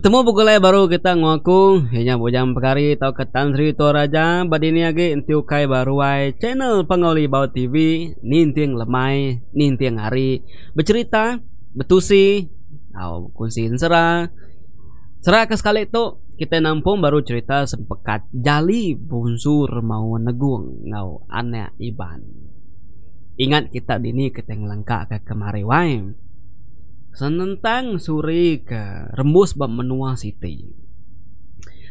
Bertemu pukulai baru kita ngaku Hanya bujang pekari tau ke toraja to raja Badini agi inti baru baruai Channel pengoli bau TV Ninting lemai Ninting hari Bercerita Betusi Tau kunci serah Serah ke sekali itu Kita nampung baru cerita sempekat Jali bunsur mau negung Ngau aneh iban Ingat kita dini kita ngelengkak ke kemari waim Senentang suri ke rembus bab menua siti.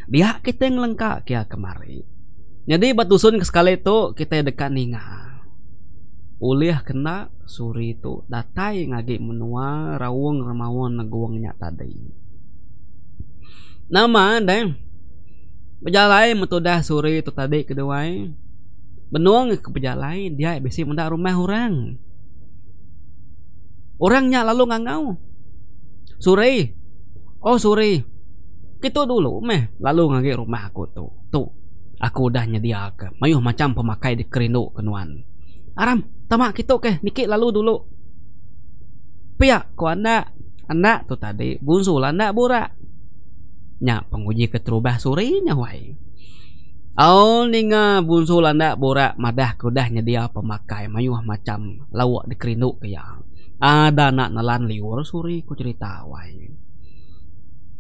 Dia kita yang lengkap kia kemari. Jadi batu sun ke sekali itu kita dekat ninga. Uliah kena suri itu datai ngagi menua rawung remawon neguangnya tadi. Nama deh. Pejalai metudah suri itu tadi kedua. Benuang ke pejalai dia bisa mendak rumah orang. Orangnya lalu ngangau. Sore. Oh, sore. Kita dulu meh lalu ngagi rumah aku tu. Tu. Aku udah nyediakan mayuh macam pemakai di kerindu kenuan. Aram, tamak kita ke nikik lalu dulu. Pia, ku anak. Anak tu tadi bunsul anak burak. Nya penguji keterubah surinya wai. ninga bunso landa borak madah kudah nyedia pemakai mayuah macam lawak di dikerinduk kaya. Ada nak nelan liur suri ku cerita wai.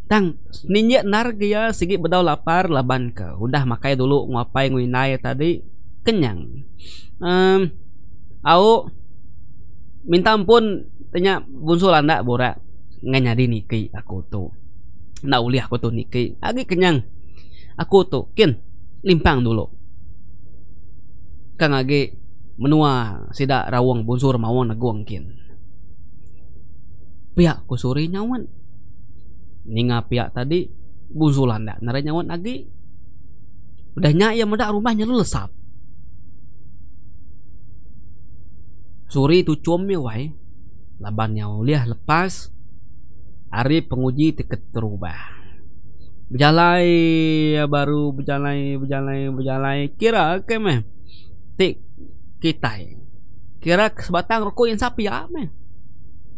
Tang, ninya nar kaya segi bedau lapar laban ke. Udah makai dulu ngapai nguinai tadi kenyang. Um, au minta ampun tanya bunso landa borak nganyadi niki aku tu. Nak ulih aku tu niki. Agi kenyang. Aku tu kin limpang dulu kang agi menua sida rawang bunsur mawang naguangkin pihak kusuri nyawan ninga pihak tadi busulan dak nara nyawan agi udah ya mendak rumahnya lu lesap suri itu cuomnya wai laban liah lepas Ari penguji tiket terubah berjalan ya baru berjalan berjalan berjalan kira ke meh tik kita ya. kira sebatang rokok yang sapi ya meh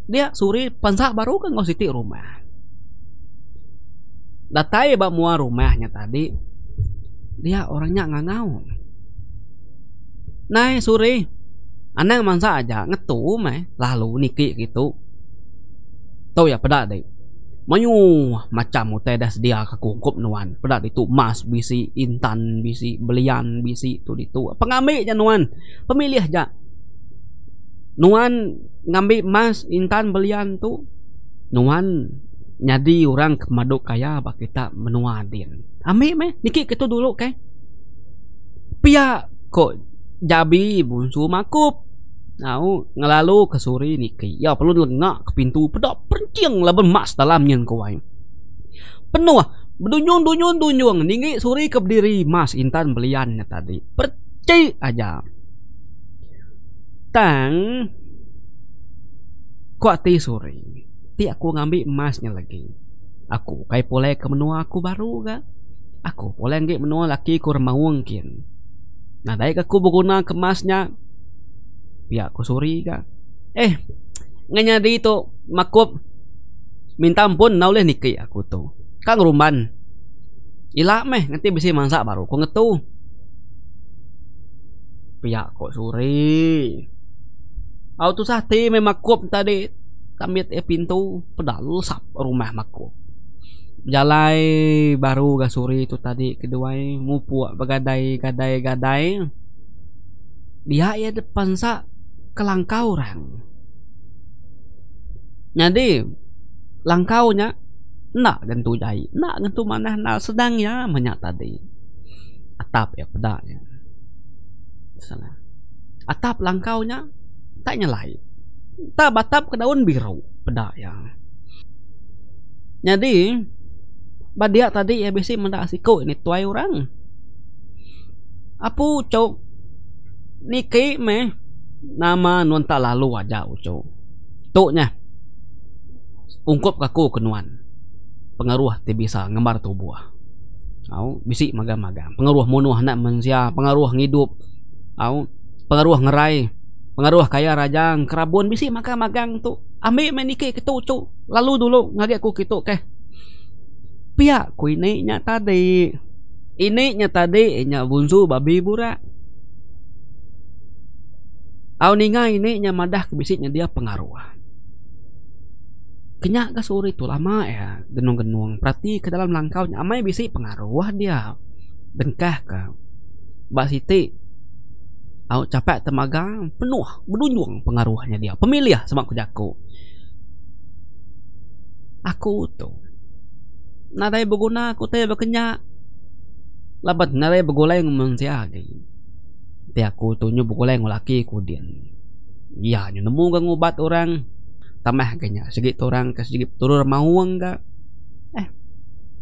dia suri pensah baru kan ngos titik rumah datai bak mua rumahnya tadi dia orangnya nggak ngau naik suri aneh mansa aja ngetu meh lalu niki gitu tau ya peda deh Mayu macam tedas dia kekungkup nuan. Pedat itu emas bisi intan bisi belian bisi tu itu. Pengambil je nuan. Pemilih je. Nuan ngambil emas intan belian tu. Nuan nyadi orang kemaduk kaya apa kita menua menuadin. Ambil meh niki kita dulu ke. Pia kok jabi bunsu makup Nau ngelalu ke suri niki. Ya perlu lengak ke pintu pedok lah laban mas dalamnya kau Penuh ah, Bedunyung dunyung dunyung ninggi suri ke berdiri mas intan beliannya tadi. Percik aja. Tang kuatih suri. Ti aku ngambil emasnya lagi. Aku kai boleh ke menu aku baru ga? Aku boleh ngik menua lagi kurang mungkin Nah, baik aku berguna kemasnya ya sorry ka eh nganya dito makup minta ampun nauleh niki aku tuh kang ruman ila meh nanti bisa mangsa baru ku ngetu Ya, ko suri auto sate memakup tadi tamit e eh pintu pedal sap rumah makup jalai baru gasuri itu tadi kedua mupu begadai gadai gadai dia ya depan sa kelangkau orang. Jadi langkaunya nak gentu jai, nak gentu mana nak sedang ya banyak tadi. Atap ya ya. Salah. Atap langkaunya tak nyelai. Tak batap ke daun biru pedak ya. Jadi badia tadi ya besi mendak asiko ini tuai orang. Apu cok niki meh nama nuan tak lalu aja ucu. Tu nya. Ungkup kaku ke nuan. Pengaruh ti bisa ngembar tu buah. Au bisi maga-maga. Pengaruh munuh nak mensia, pengaruh ngidup. Au pengaruh ngerai, pengaruh kaya rajang, kerabun bisi maga-magang tu. Ambil menike ke tu ucu. Lalu dulu ngagek ku kitu ke. Pia ku ini nya tadi. Ini nya tadi nya bunsu babi burak. Auninga ini nyamadah bisinya dia pengaruh. Kenyak ke sore itu lama ya, genung-genung. Berarti ke dalam langkaunya amai bisi pengaruh dia. Dengkah ke. Mbak Siti, au capek temaga penuh menunjuk pengaruhnya dia. Pemilih sama kujaku. Aku tuh nadai berguna aku teh berkenyak. Labat nadai bergulai ngomong si Te aku tunjuk buku lain lelaki ku din. Ya, nemu gang ubat orang. Tambah kayaknya sedikit orang ke sedikit turur mau enggak. Eh,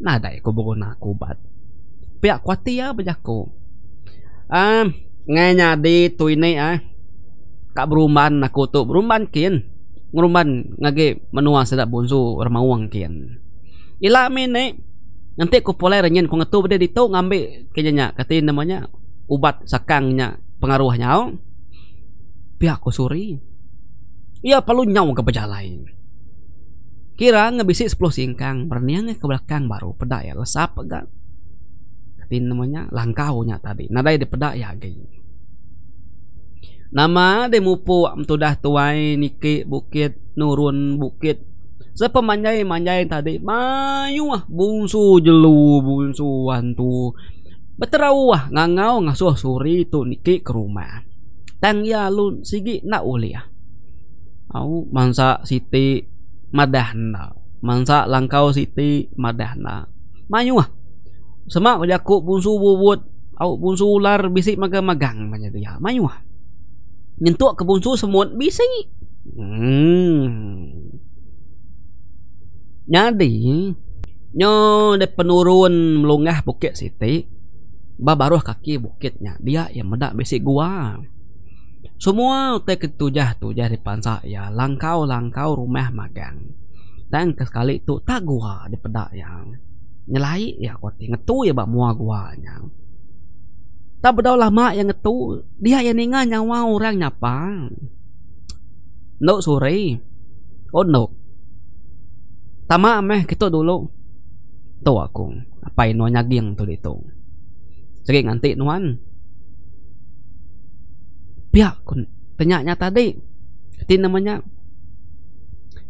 nah dai ku buku nak ubat. Pe aku hati ya bejaku. Ah, ngainya di tu ini ah. Kak beruman aku tu beruman kian. Ngeruman ngage menua sedap bunzu remawang kian. Ila mine Nanti aku pulai renyin Aku ngetuk dia di tu Ngambil kejanya Kata namanya ubat sakangnya pengaruh nyau oh. pihak kusuri ya perlu nyau ke lain kira ngebisik sepuluh singkang berniangnya ke belakang baru peda ya lesap kan? tapi namanya langkaunya tadi nadai di peda ya gini nama demupu amtudah tuai niki bukit nurun bukit sepemanjai manjai tadi mayu ah bungsu jelu bungsu hantu Betrawah ngangau ngasuh suri tu niki ke rumah. Tang ya lun sigi nak uli ya. Ah? Au mansa siti madahna. Mansa langkau siti madahna. Mayu ah. Sema ujaku bunsu bubut. Au bunsu ular bisik maga magang banyak dia. Ya. Mayu ah. Nyentuk ke bunsu semut bisik. Hmm. Jadi, nyo de penurun melungah bukit siti. babaruh kaki bukitnya dia yang medak besi gua semua teh ketujah tujah di pansa ya langkau langkau rumah magang dan sekali itu tak gua di pedak yang nyelai ya tinget ngetu ya bak mua gua yang tak berdau lama yang ngetu dia yang ninga nyawa orang nyapa no sore oh no tama meh kita dulu tau aku apa ino nyaging tuh ditung sering nanti nuan pihak kun tanya tadi ti namanya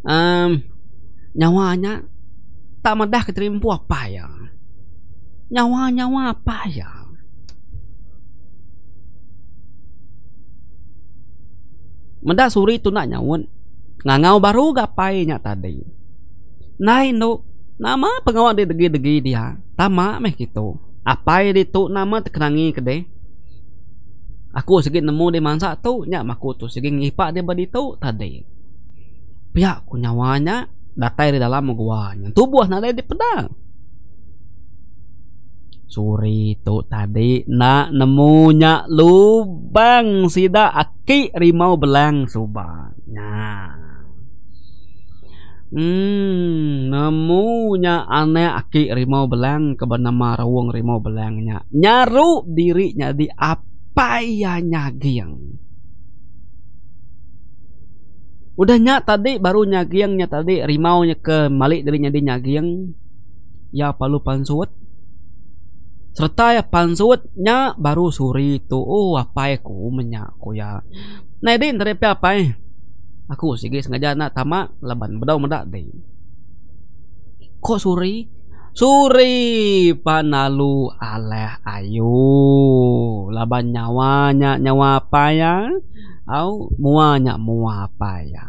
um, nyawanya tak madah keterimpu apa ya nyawa nyawa apa ya Menda suri tu nak nyawun ngangau baru gapai nya tadi nai no nama pengawal di degi degi dia tama meh gitu apa itu nama terkenangi kedai aku segi nemu di mansa tu nya maku tu segi ngipa di badi tu tadi pihak ku nyawanya datai di dalam guanya tubuh nada di pedang suri tu tadi nak nemunya lubang sida aki rimau belang subang nah Hmm, nemunya aneh aki rimau belang kebana marawung rimau belangnya. Nyaru dirinya di apa ya nyagiang. Udahnya tadi baru nyagiangnya tadi rimau nya ke malik dirinya di nyagiang. Ya palu pansuat. Serta ya pansuwetnya baru suri tu. Oh apa ya ku menyak ku ya. Nah ini ya, apa ya? aku sih guys sengaja nak tamak leban bedau meda deh kok suri suri panalu aleh ayu laban nyawanya nyawa apa ya au muanya mua apa ya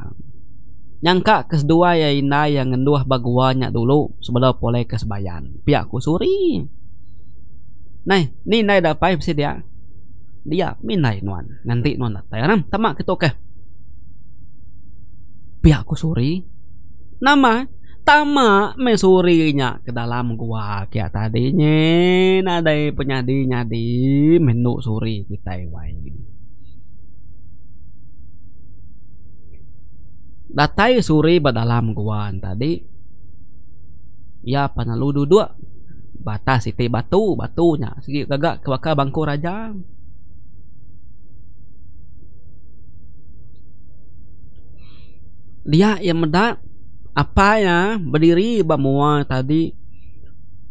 nyangka kedua ya ina yang ngenduah baguanya dulu sebelum boleh kesbayan pihak suri Nah, ini nai dapai bisa dia. Dia minai nuan. Nanti nuan datai. tamak kita pihak kusuri nama tama mesurinya ke dalam gua kayak tadinya nadai penyadi nyadi menu suri kita ini datai suri ke dalam gua tadi ya panaludu dua batas itu batu batunya segi gagak kebakar bangku raja dia yang meda apa ya berdiri bamua tadi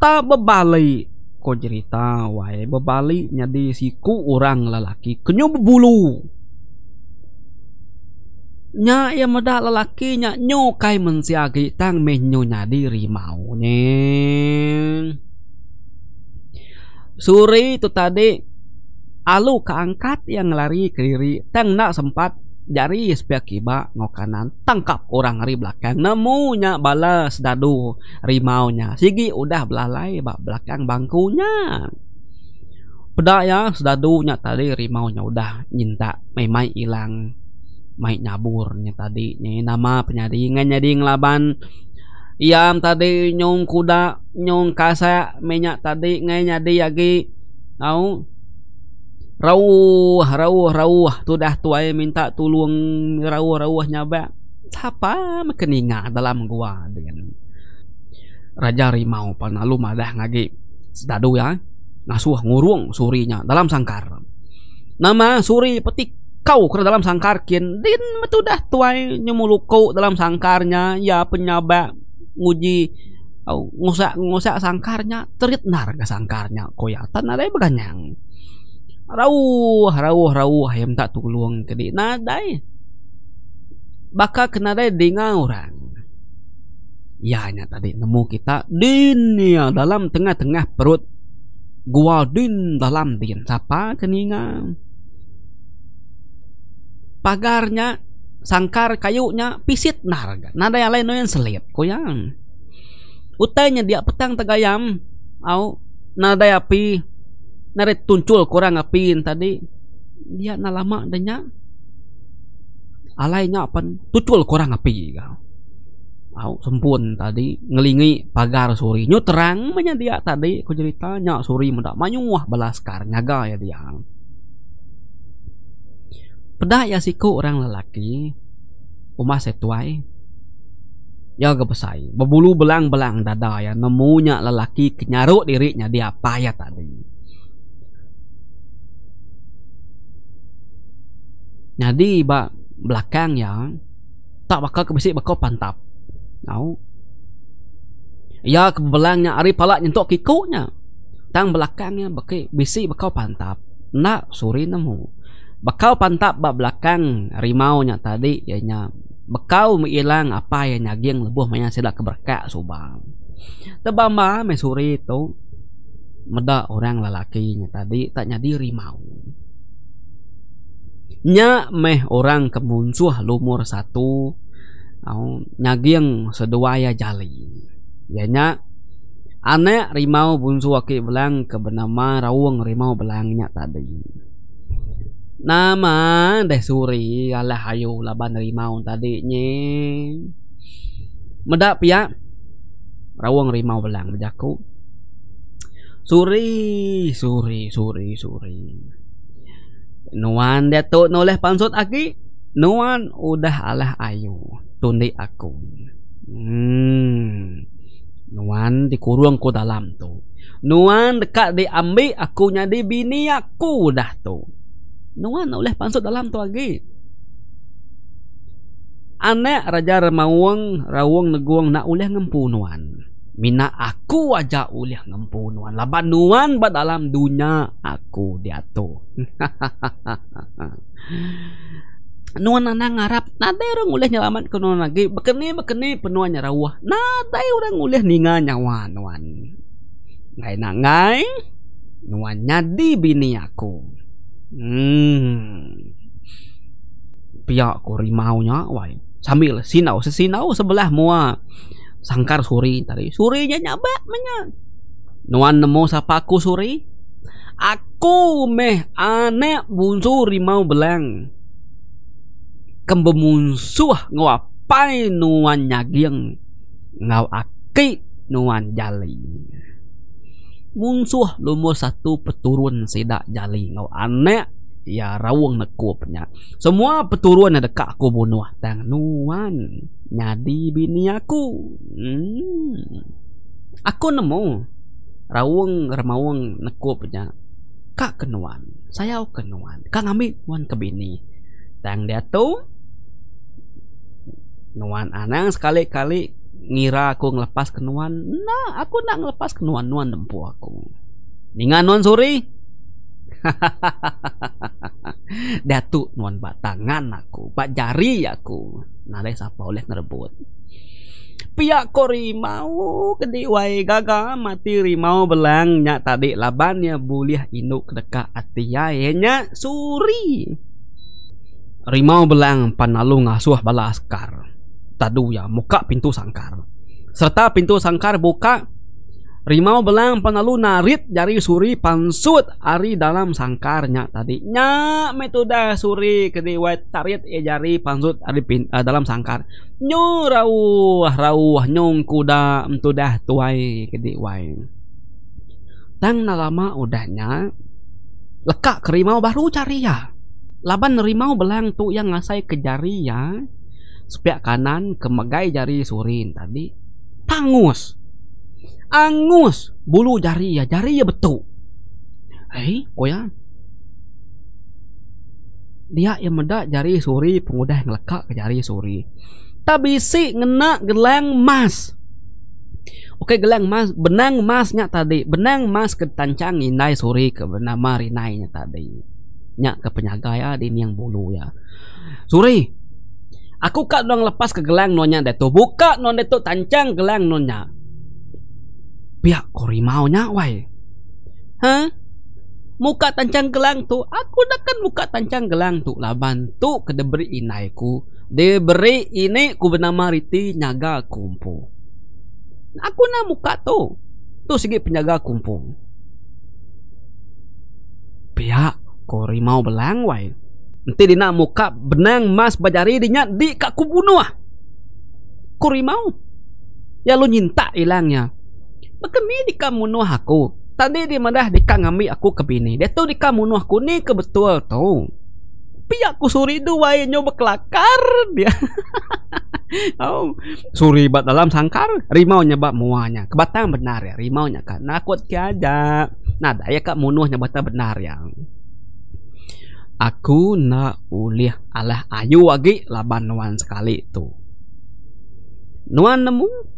tak berbalik. ko cerita wae berbalik nyadi siku orang lelaki kenyu bulu nya ya meda lelaki nya nyu kai mensiagi tang menyu nyadi rimau nye suri itu tadi alu keangkat yang lari kiri tang nak sempat jari sepiakiba ngokanan tangkap orang ri belakang nemunya balas dadu nya, sigi udah belalai bak belakang bangkunya pedaya sedadunya tadi nya udah nyinta memang hilang mai nyaburnya tadi nyi nama penyadingan nyadi ngelaban iam tadi nyong kuda nyong kasa menyak tadi ngai nyadi lagi tahu rauh, rauh, rauh, tuh dah tua minta minta tulung rawuh rawuh siapa, apa ingat dalam gua dengan raja rimau panalu madah ngagi sedadu ya ngasuh ngurung surinya dalam sangkar nama suri petik kau ke dalam sangkar kin din metudah tuai nyemuluk kau dalam sangkarnya ya penyabak, nguji ngusak ngusak sangkarnya terit narga sangkarnya koyatan ada baganyang rawuh rawuh rawuh ayam tak tulung ke di nadai baka dai dengar orang ya nya tadi nemu kita dunia ya, dalam tengah-tengah perut gua din dalam din siapa keninga pagarnya sangkar kayunya pisit narga nada yang lain yang selip koyang utainya dia petang tegayam au nada api narit tuncul kurang ngapin tadi dia na lama denya alainya pan tuncul kurang api kau au sempun tadi ngelingi pagar suri nyu terang menya dia tadi ku ceritanya suri mendak manyuah belaskar nyaga ya dia pedah ya siku orang lelaki umah setuai ya gebesai bebulu belang-belang dada ya nemunya lelaki kenyaruk dirinya dia payah tadi Jadi ba belakang ya tak bakal kebesi bakal pantap. Tahu? Ya kebelangnya ari pala nyentok kikunya. Tang belakangnya beke besi bakal pantap. Nak suri nemu. Bakal pantap ba belakang rimau nya tadi ya nya. Bekau menghilang apa yang nyaging lebih banyak sedak keberkat subang. Tebama mesuri itu meda orang lelakinya tadi tak nyadi rimau. nya meh orang kemuncuh lumur satu au sedua seduaya jali ya nya ane rimau bunsu waki belang ke rawung rimau belangnya tadi nama deh suri alah hayu laban rimau tadi nye medak pia rawung rimau belang bejaku suri suri suri suri Nuan dia tu nulis pansut aki Nuan udah alah ayu Tundi aku Hmm Nuan dikurung ku dalam tu Nuan dekat diambil aku nyadi bini aku dah tu Nuan oleh pansut dalam tu lagi Anak Raja Remawang Rawang Neguang nak oleh ngempu Nuan Mina aku aja ulih ngempunuan nuan ba dalam dunia aku diato. nuan nana ngarap nada orang ulih nyelamat ke nuan lagi bekeni bekeni penuan rawah nada orang ulih ninga nyawa nuan ngai nangai, ngai nuan nyadi bini aku hmm pihak ku rimau nya wai sambil sinau sesinau sebelah mua sangkar suri tadi surinya nyaba menya nuan nemu paku suri aku meh ane bunsu rimau belang kembemunsuh ah, ngapai nuan nyagieng ngau aki nuan jali munsuh ah, lumur satu peturun sida jali ngau ane ya rawang nak kuapnya. Semua peturuan ada kak aku bunuh tang nuan nyadi bini aku. Hmm. Aku nemu rawang remawang nak kuapnya. Kak kenuan, saya o kenuan. Kak ngami nuan ke bini. Tang dia tu nuan anang sekali kali ngira aku ngelepas kenuan. Nah, aku nak ngelepas kenuan nuan dempu aku. Ningan nuan suri, Datu nuan batangan aku, pak jari aku. Nare sapa oleh ngerebut. Pihak ko rimau kedi wai gaga mati rimau belangnya tadi labannya buliah induk dekat ati yayenya suri. Rimau belang panalu ngasuh balaskar. Tadu ya muka pintu sangkar. Serta pintu sangkar buka Rimau belang narit jari suri pansut Ari dalam sangkarnya tadinya metode suri wet tarit ya jari pansut Ari pin, uh, dalam sangkar nyu rawuh rawuh nyung kuda metudah tuai kedewai tang nalama udahnya lekak kerimau baru cari ya laban rimau belang tu yang ngasai ke jari ya sepiak kanan kemegai jari surin tadi tangus angus bulu jari ya jari ya betul hei eh, koyang dia yang medak jari suri pengudah ngelekak ke jari suri Tapi si ngena gelang mas. Okey gelang mas, benang masnya tadi benang mas ke tancang inai suri ke bernama rinainya tadi nyak ke penyaga ya di yang bulu ya suri aku kat dong lepas ke gelang nonya deto buka non deh tu tancang gelang nonya Pihak kori mau nyawai. Hah? Muka tancang gelang tu, aku dah kan muka tancang gelang tu lah bantu ke deberi inaiku. Deberi ini ku bernama Riti nyaga kumpu. Aku nak muka tu. Tu segi penjaga kumpu. Pihak kori mau belang wai. Nanti dia nak muka benang mas bajari dinya di kaku bunuh. Ah. Kori mau. Ya lu nyinta hilangnya. Bekami di kamu aku. Tadi di mana di kangami aku bini. Dia tuh di kamu aku ni kebetul tuh. Pihak aku suri tu wayanya nyoba berkelakar dia. oh, suri bat dalam sangkar, rimau nyebab muanya. Kebatang benar ya, rimau nya kan. Nakut kiada. Nah, daya kak munuh nyebata benar ya. Aku nak ulih alah ayu lagi laban nuan sekali tuh. Nuan nemu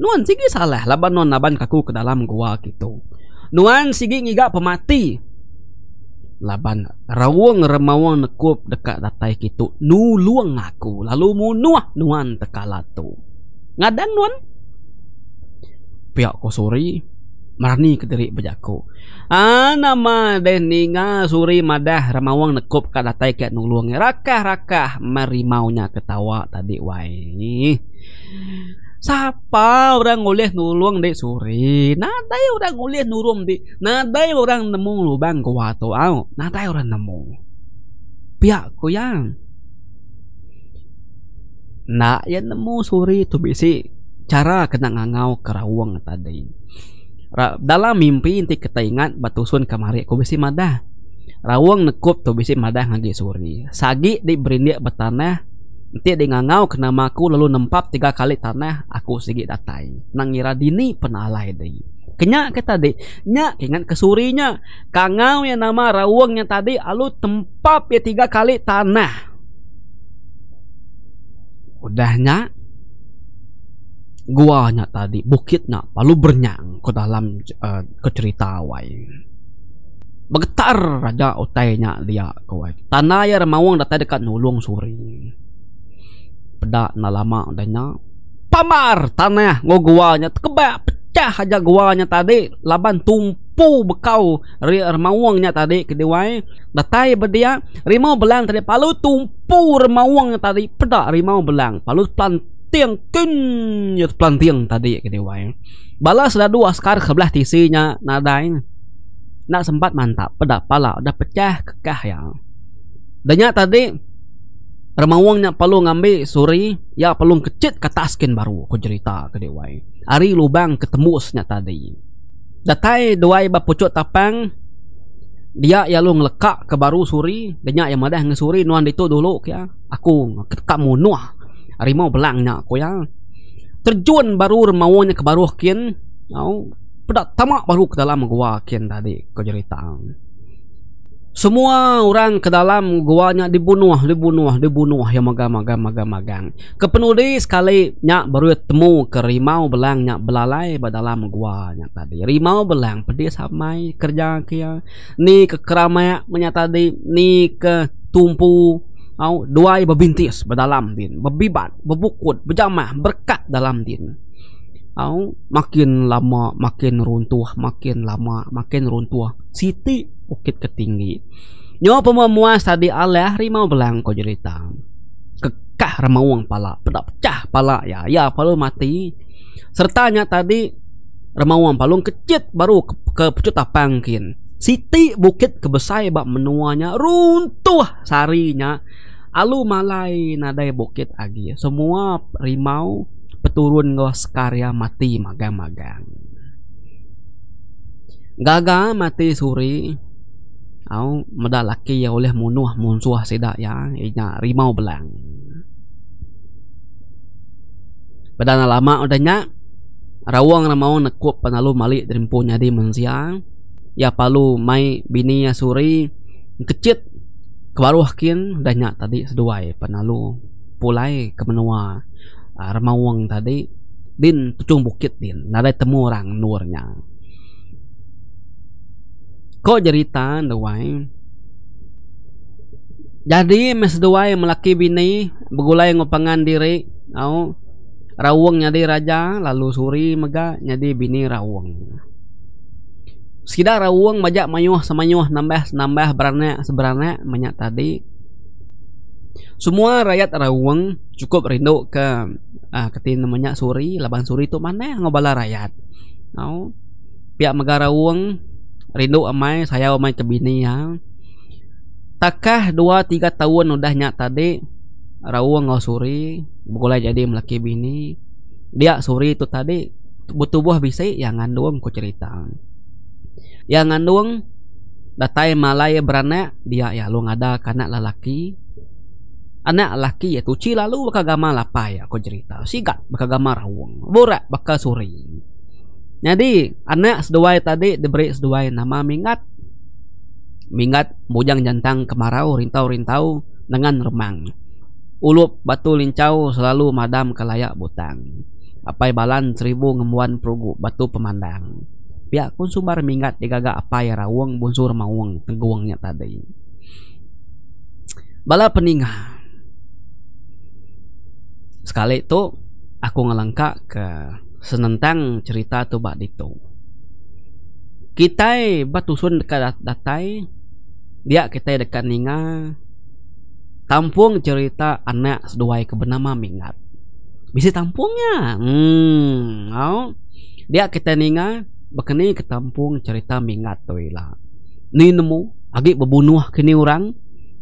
Nuan sigi salah laban nuan naban kaku ke dalam gua gitu. Nuan sigi ngiga pemati. Laban rawang remawang nekup dekat datai kitu nuluang aku lalu munuah nuan tekalatu. Ngadan nuan pihak ko suri marani kediri bejaku. Ana ma deh ninga suri madah ramawang nekup ka datai ke nuluang rakah-rakah marimaunya ketawa tadi wai. Sapa orang ngoleh nulung di suri? Nadai orang ngoleh nurum di, Nadai orang nemu lubang ke watu au. Nadai orang nemu. Pihak ku yang. Nak ya nemu suri tu bisi. Cara kena ngangau kerawang tadi. Dalam mimpi inti batu sun kemari ko bisi madah. Rawang nekup tu bisi madah ngagi suri. Sagi di berindik betanah Nanti dia ngangau kena maku lalu nempap tiga kali tanah aku segi datai. Nangira dini penalai deh. Kenya kita deh. nyak dengan kesurinya. Kangau yang nama yang tadi lalu tempap ya tiga kali tanah. Udahnya guanya tadi bukitnya lalu bernyang ke dalam uh, eh, kecerita wai begetar raja utainya dia kau tanah ya mawang datang dekat nulung suri peda na lama adanya pamar tanah ngoguanya kebak pecah aja guanya tadi laban tumpu bekau ri remawangnya tadi kedewai datai berdia rimau belang tadi palu tumpu remawangnya tadi peda rimau belang palu plan tiang kin ya plan tiang tadi kedewai balas dah dua askar kebelah tisinya nadai nak sempat mantap peda pala dah pecah kekah ya Danya tadi Remawangnya perlu ngambil suri Ya perlu kecil ke taskin baru Aku cerita ke diwai Hari lubang ketemu senyak tadi Datai duai bapucuk tapang dia ya lu ngelekak ke baru suri Denyak yang madah nge suri Nuan itu dulu ya. Aku ketak munuh Harimau belangnya aku ya Terjun baru remawanya ke baru kin Pedak tamak baru ke dalam gua kin tadi Kau cerita. Semua orang ke dalam gua nya dibunuh, dibunuh, dibunuh yang magang, magang, magang, magang. Kepenuli sekali nya baru temu kerimau rimau belang nya belalai pada dalam gua nya tadi. Rimau belang pedi samai kerja kia. Ni ke keramaya nya tadi, ni ke tumpu au duai babintis pada dalam din, babibat, babukut, berjamah, berkat dalam din. Aku makin lama makin runtuh, makin lama makin runtuh. Siti bukit ketinggi. Nyo pemuas tadi alah rimau belang ko cerita. Kekah remawang pala, pedap pecah pala ya, ya palu mati. Sertanya tadi remawang palung kecit baru ke, ke pecut pangkin. Siti bukit kebesai bak menuanya runtuh sarinya. Alu malai nadai bukit agi. Semua rimau peturun ngawas karya mati magang-magang. Gaga mati suri, au meda laki ya oleh munuh munsuah sedak ya, inya rimau belang. Padana lama udahnya, rawang ramau nekup penalu malik dari di manusia, ya palu mai bini ya suri kecit kebaruhkin udahnya tadi seduai penalu pulai ke menua uang tadi din pucung bukit din nadai temu orang nurnya kok cerita doai jadi mes doai melaki bini begulai ngopangan diri au rawang nyadi raja lalu suri mega nyadi bini rawang Sekida rawang majak mayuh semayuh nambah nambah berane seberane menyak tadi Semua rakyat Rawang cukup rindu ke ah keti namanya Suri, Laban Suri itu mana yang ngobala rakyat. Tahu? Pihak negara Rawang rindu amai saya amai ke bini ya. Takah 2 3 tahun udahnya tadi Rawang ngau Suri boleh jadi melaki bini. Dia Suri itu tadi butuh buah bisa yang ngandung ku cerita. Yang ngandung datai malai berana dia ya lu ngada kanak lelaki anak laki ya tuci lalu gamal apa ya aku cerita sikat bakal gamar rawang borak bakal suri. jadi anak seduai tadi diberi seduai nama mingat mingat bujang jantang kemarau rintau-rintau dengan remang ulup batu lincau selalu madam kelayak butang apai balan seribu ngemuan perugu batu pemandang pihak konsumar mingat mingat apa ya rawang bunsur mawang teguangnya tadi bala peningah sekali itu aku ngelangkak ke senentang cerita tu bak dito kita batusun dekat datai dia kita dekat ninga tampung cerita anak seduai bernama mingat bisa tampungnya hmm oh. dia kita ninga bekeni ketampung cerita mingat tu ila ni nemu agi berbunuh kini orang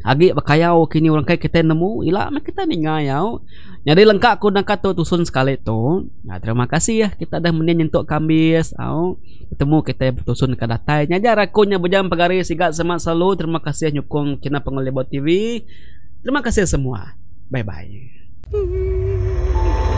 Agi bakayau kini orang kaya kita nemu ila mak kita ningai au. Jadi lengkap ku nak kata tusun sekali tu. Nah, terima kasih ya kita dah menin nyentuk kami au. Bertemu kita bertusun ke datai nyajar aku nya bejam pagari siga semak selalu. Terima kasih nyukung Cina Pengelebot TV. Terima kasih semua. Bye bye.